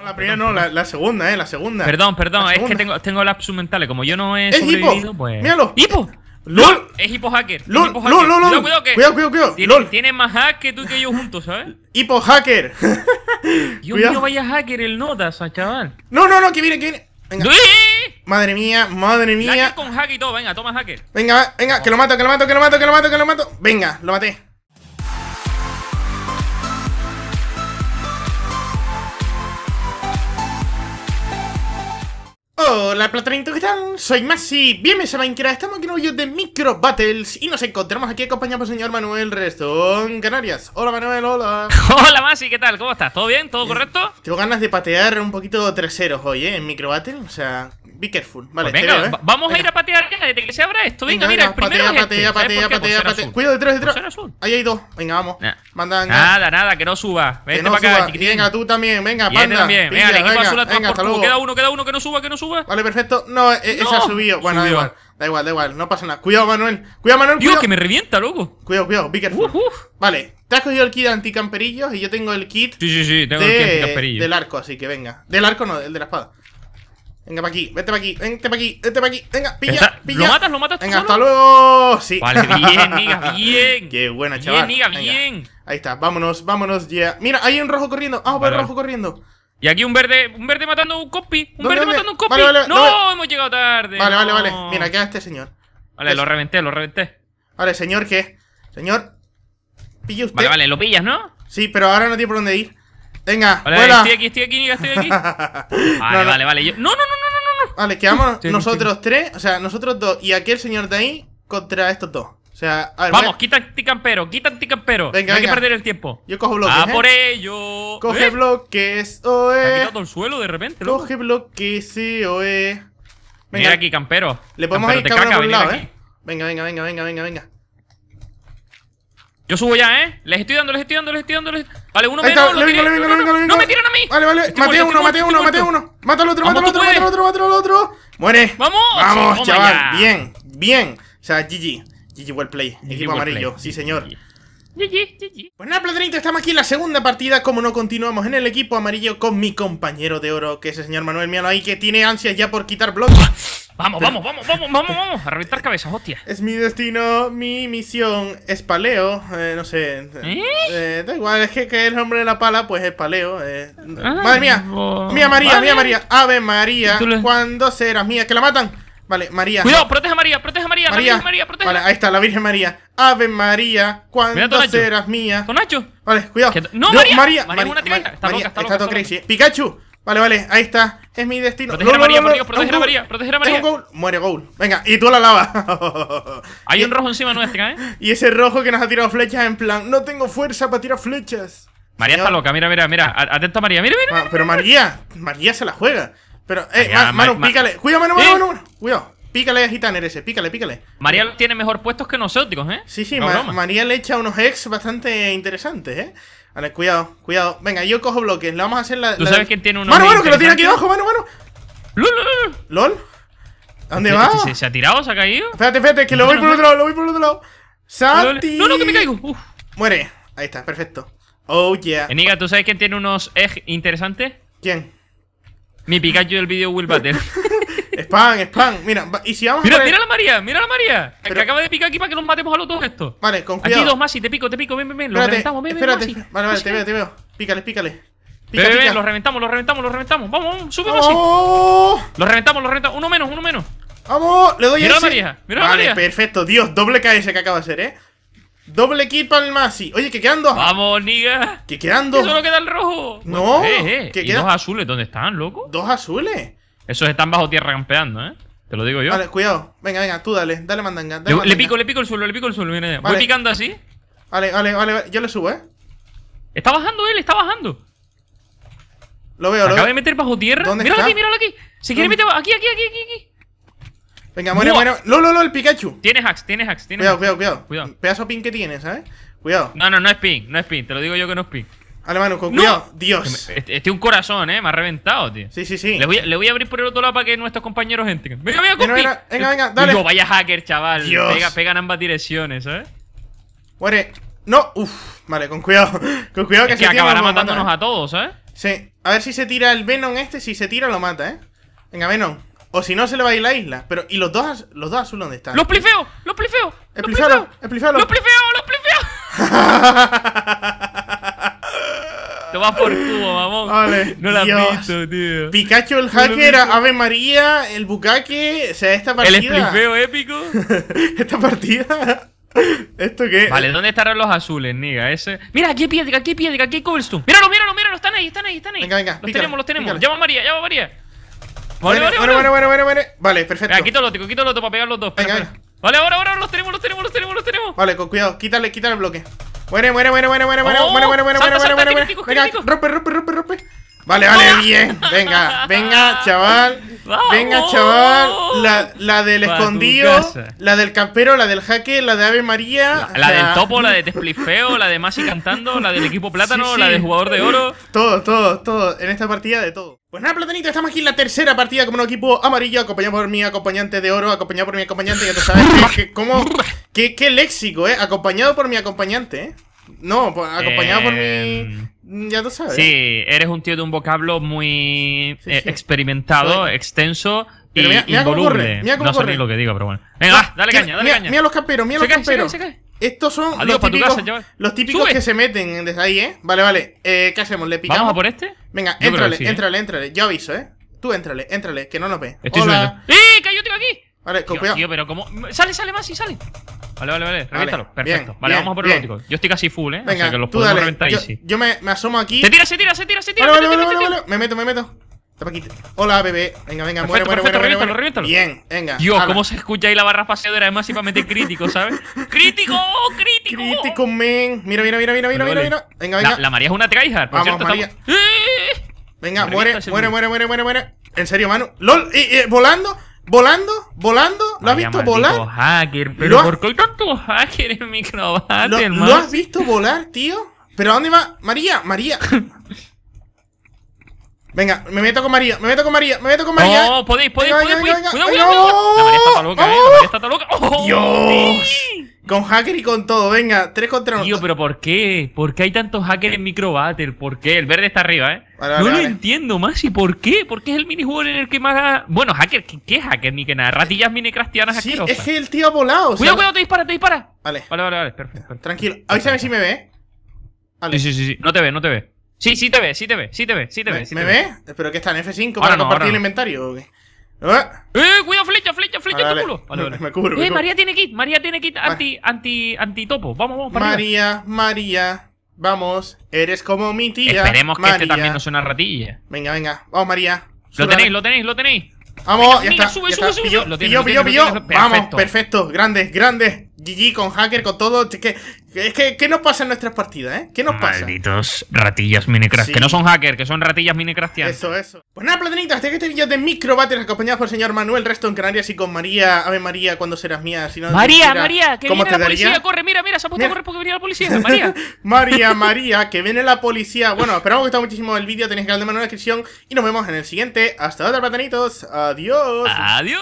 No, la primera no, la, la, segunda, eh, la segunda. Perdón, perdón, es que tengo, tengo lapsus mentales. Como yo no he ¿Es sobrevivido, pues. ¡Míralo! ¡Hipo! ¡Lol! Es hipo hacker. ¡Lol! ¡Lol! ¡Lol! Cuidado, que cuidado, cuidado, cuidado. Tiene, LOL. tiene más hack que tú y que yo juntos, ¿sabes? ¡Hipo hacker! Dios mío, vaya hacker el notas, chaval. No, no, no, que viene, que viene. Venga. Madre mía, madre mía. Hacker con hack y todo, venga, toma hacker. Venga, venga, que lo mato, que lo mato, que lo mato, que lo mato, que lo mato. Venga, lo maté. Hola Platanito, ¿qué tal? Soy Masi, bienvenidos a Minecraft, estamos aquí en un vídeo de Micro Battles y nos encontramos aquí acompañados por el señor Manuel Restón Canarias. Hola Manuel, hola. hola Masi, ¿qué tal? ¿Cómo estás? ¿Todo bien? ¿Todo eh, correcto? Tengo ganas de patear un poquito treseros hoy, ¿eh? En Micro Battle, o sea, be careful. Vale, pues venga, eh. vamos a ir a patear ya, desde que se abra esto. Venga, mira, el primero patea, es este, Cuidado, detrás, detrás. Ahí hay dos. Venga, vamos. Nada, nada, que no suba. Vente para acá, chiquitín. Venga, tú también, venga, panda. Venga, venga, venga, azul Queda uno, queda uno, que no suba, que no suba perfecto. No, e ha subido. Bueno, da igual. Da igual, da igual. No pasa nada. Cuidado, Manuel. Cuidado, Manuel. cuidado. que me revienta, loco. Cuidado, cuidado. Be Vale. Te has cogido el kit anticamperillos y yo tengo el kit. Sí, sí, sí. Tengo el kit Del arco, así que venga. Del arco no, el de la espada. Venga para aquí, vete para aquí, vente para aquí, vete para aquí, venga, pilla, pilla. ¿Lo matas, lo matas Venga, hasta luego. Sí. Vale, bien, bien. Qué buena, chaval. Bien, bien. Ahí está, vámonos, vámonos ya. Mira, hay un rojo corriendo. Ah, vale. el rojo corriendo. Y aquí un verde, un verde matando un copy. Un verde matando un copy. no, hemos llegado tarde. Vale, vale, vale. Mira, queda este señor. Vale, lo reventé, lo reventé. Vale, señor, ¿qué? Señor, pilla usted. Vale, vale, lo pillas, ¿no? Sí, pero ahora no tiene por dónde ir. Venga, vale, vuela. Estoy aquí, estoy aquí, estoy aquí. vale, vale, vale. Yo... No, no, no, no, no, no. Vale, quedamos nosotros tres, o sea, nosotros dos y aquel señor de ahí contra estos dos sea, a ver, Vamos, a... quita anticampero, campero Venga, no hay que perder el tiempo. Yo cojo bloques. Ah, ¿eh? por ello. Coge ¿Eh? bloques, oe. Me el suelo de repente, Coge bloques, oe. Venga. Mira aquí, campero. Le podemos campero, ir lado, ¿eh? Venga, venga, venga, venga, venga, venga. Yo subo ya, ¿eh? Les estoy dando, les estoy dando, les estoy dando. Les... Vale, uno menos. Le vengo, le vengo, le No me tiran a mí. Vale, vale. Estoy uno, mate uno, mate uno. Mata al otro, mata al otro, mata al otro, Muere. Vamos. Vamos, chaval. Bien, bien. O sea, GG. GG Wellplay, equipo amarillo, sí señor. Pues nada, estamos aquí en la segunda partida, como no continuamos en el equipo amarillo con mi compañero de oro, que es el señor Manuel Miano ahí, que tiene ansias ya por quitar bloques. Vamos, vamos, vamos, vamos, vamos, vamos, a reventar cabezas, hostia. Es mi destino, mi misión, espaleo eh, no sé. ¿Eh? ¿Eh? da igual, es que, el hombre de la pala, pues es paleo. Eh. madre mía, mía María, mía María, Ave María, ¿Cuándo cuando serás mía, que la matan. Vale, María. Cuidado, protege a María, protege María, María, María, María Vale, ahí está, la Virgen María. Ave María, cuánto eras mía. Con Nacho. Vale, cuidado. No, María. María, María, una María está, loca, está, loca, todo crazy. Pikachu. Vale, vale, ahí está. Es mi destino. Protege a María, protege a María, protege a María. goal. Muere goal. Venga, y tú la lava. Hay un rojo encima nuestra, ¿eh? Y ese rojo que nos ha tirado flechas en plan, no tengo fuerza para tirar flechas. María está loca, mira, mira, mira. Atento a María, mira, mira. Ah, pero María, María se la juega. Pero, eh, mano, pícale. Cuidado, mano, mano, ¿Eh? mano. Cuidado. Pícale a Gitaner ese, pícale, pícale. María tiene mejor puestos que nosotros, ¿eh? Sí, sí, María le echa unos ex bastante interesantes, ¿eh? Vale, cuidado, cuidado. Venga, yo cojo bloques, le vamos a hacer la... ¿Tú sabes quién tiene unos ¡Mano, mano, que lo tiene aquí abajo, mano, mano! ¡Lol! ¿Lol? dónde va? ¿Se, ha tirado? ¿Se ha caído? Espérate, espérate, que lo voy por otro lado, lo voy por otro lado. ¡Santi! ¡No, no, que me caigo! Uf. Muere. Ahí está, perfecto. Oh, yeah. Eniga, ¿tú sabes quién tiene unos eggs interesantes? ¿Quién? Mi Pikachu del vídeo Will Battle. Spam, spam. Mira, y si vamos mira, a. Mira la María, mira la María. Que acaba de picar aquí para que nos matemos a los dos estos. Vale, con Aquí dos más y te pico, te pico, ven, ven, ven. Los reventamos, ven, espérate. ven. Vale, vale, te veo, te veo. Pícale, pícale. Pica, los reventamos, los reventamos, los reventamos. Vamos, vamos, sube Masi. ¡Oh! Los reventamos, los reventamos. Uno menos, uno menos. Vamos, le doy a Mira a la María, mira vale, perfecto. Dios, doble KS que acaba de hacer, eh. Doble kill al el Masi. Oye, que quedan dos. Vamos, niga. Que quedan dos. solo queda el rojo. No, eh, eh ¿Y quedan... dos azules, ¿dónde están, loco? Dos azules. Esos están bajo tierra campeando, ¿eh? Te lo digo yo. Vale, cuidado. Venga, venga, tú dale. Dale mandanga. Dale, Le pico, le pico el suelo, le pico el suelo. viene. Voy picando así. Vale, vale, vale. Yo le subo, ¿eh? Está bajando él, está bajando. Lo veo, lo Acaba de meter bajo tierra. ¿Dónde míralo aquí, míralo aquí. Se quiere meter aquí, aquí, aquí, aquí. Venga, muere, muere. Lo, lo, lo. el Pikachu. Tienes hacks, tienes hacks. Tienes cuidado, cuidado, cuidado. Cuidado. Pedazo pin que tienes, ¿eh? Cuidado. No, no, no es pin, no es pin. Te lo digo yo que no es pin. Alemano, ah, con cuidado. Dios. Estoy este un corazón, eh. Me ha reventado, tío. Sí, sí, sí. Le voy, a, abrir por el otro lado para que nuestros compañeros entren. Venga, venga, compi. Venga, venga, venga dale. Digo, vaya hacker, chaval. Dios. Pega, en ambas direcciones, eh Muere. No. Uf. Vale, con cuidado. con cuidado que, se acabará matándonos a, todos, eh Sí. A ver si se tira el Venom este. Si se tira, lo mata, ¿eh? Venga, Venom. O si no, se le va a ir la isla. Pero, ¿y los dos, los dos azules dónde están? ¡Los plifeo! ¡Los plifeo! los ¡Explifealo! ¡Los plifeo! ¡Los plifeo! va por cubo, mamón. Vale, no la has visto, tío. Pikachu el hacker, Ave María, el bucaque. O sea, esta partida. El sprifeo épico. esta partida. ¿Esto qué? Vale, ¿dónde estarán los azules, niga? Ese. Mira, aquí hay piedra, aquí hay piedra, aquí hay cobblestone. Míralo, míralo, míralo, están ahí, están ahí, están ahí. Venga, venga. Los tenemos, los tenemos. Llama a María, llama a María. Vale, vale, vale, vale, vale, vale, vale. Vale, perfecto. Aquí quítalo, tico, quítalo para pegar los dos. Venga, Vale, ahora, ahora, los tenemos, los tenemos, los tenemos, los tenemos. Vale, con cuidado, quítale, quítale el bloque. Muere, muere, muere, muere, muere, muere, muere, muere, muere, oh, muere, muere, muere. Venga, rompe, rompe, rompe, rompe. Vale, vale, bien. Venga, venga, chaval. Venga, chaval. La, la del escondido, la del campero, la del jaque, la de Ave María. La, del topo, la de Tesplifeo, la de Masi cantando, la del equipo plátano, la del jugador de oro. Todo, todo, todo. En esta partida de todo. Pues nada, platanito, estamos aquí en la tercera partida como un equipo amarillo, acompañado por mi acompañante de oro, acompañado por mi acompañante, ya tú sabes que, Qué, qué léxico, eh. Acompañado por mi acompañante, eh. No, pues, acompañado por mi. Em, ya tú sabes. Sí, eres un tío de un vocablo muy eh, experimentado, extenso. Pero y mira, mira cómo corre, mira no corre. lo que digo, pero bueno. Venga, ah, dale caña, dale caña. Mira los camperos, mira los camperos. Estos son los, típicos, los típicos que se meten desde ahí, ¿eh? Vale, vale. Eh, ¿Qué hacemos? ¿Le picamos? ¿Vamos a por este? Venga, entrale, éntrale, entrale ¿eh? éntrale, éntrale. Yo aviso, ¿eh? Tú éntrale, éntrale, que no nos ve. Hola. ¡Eh! ¡Cayó, tío, aquí! Vale, con cuidado. Tío, pero como. Sale, sale más y sale. Vale, vale, vale. Reviéntalo. Perfecto. vale, vamos por el óptico. Yo estoy casi full, ¿eh? Venga, o sea que los puedo reventar yo, Yo me, asomo aquí. ¡Se tira, se tira, se tira, se tira! Vale, vale, Me meto, me meto. Hola, bebé. Venga, venga, muere, muere, muere. Reviéntalo, reviéntalo. Bien, venga. Dios, cómo se escucha ahí la barra paseadora. Es más, si para meter crítico, ¿sabes? ¡Crítico! ¡Crítico! ¡Crítico, men! Mira, mira, mira, mira, mira, mira, mira. Venga, venga. La, María es una tryhard, por Vamos, cierto. ¡Eh! Venga, muere, muere, muere, muere, muere. En serio, mano ¡Lol! ¿Y, volando volando, volando, lo has visto volar. Hacker, pero ¿por qué hay tanto hacker en mi ¿Lo, hermano? ¿Lo has visto volar, tío? ¿Pero a dónde va? María, María. Venga, me meto con María, me meto con María, me meto con María. No, podéis, podéis, podéis. Cuidado, La María está loca, eh. La María está loca. ¡Oh! Dios. Con hacker y con todo, venga, tres contra uno. Tío, pero ¿por qué? ¿Por qué hay tantos hackers en Micro ¿Por qué? El verde está arriba, ¿eh? no lo entiendo, más. ¿Y por qué? ¿Por qué es el minijuego en el que más. Ha... Bueno, hacker, ¿qué, hacker ni que nada? Ratillas minecraftianas sí, Es que el tío ha volado. Cuidado, o sea... cuidado, te dispara, te dispara. Vale. Vale, vale, vale, perfecto. Tranquilo. Tranquilo, sabes si me ve. Sí, sí, sí, No te ve, no te ve. Sí, sí te ve, sí te ve, sí te ve, sí te ve. Sí ¿Me, ve? Espero que está en F5 para compartir el inventario o qué? ¿Eh? ¡Eh! Cuidado, flecha, flecha, flecha vale, ah, Vale, vale. Me cubro, eh, María tiene kit, María tiene kit anti, anti, anti topo. Vamos, vamos, para María, María, vamos. Eres como mi tía. Esperemos que este también no sea una ratilla. Venga, venga. Vamos, María. Lo tenéis, lo tenéis, lo tenéis. Vamos, venga, ya, mira, está, sube, sube, Sube, sube, sube. Pillo, pillo, Vamos, perfecto. Grande, grande. GG con hacker, con todo. Es es que, ¿qué nos pasa en nuestras partidas, eh? ¿Qué nos pasa? Malditos ratillas minecraft. Que no son hackers, que son ratillas minecraftianas. Eso, eso. Pues nada, platanitos, hasta que este vídeo de microbates acompañado por el señor Manuel Resto en Canarias y con María. Ave María, cuando serás mía? Si María, María, que viene la policía, corre, mira, mira, se ha puesto a correr porque viene la policía, María. María, María, que viene la policía. Bueno, esperamos que gustado muchísimo el vídeo, tenéis que darle mano en la descripción y nos vemos en el siguiente. Hasta otra, platanitos. Adiós. Adiós.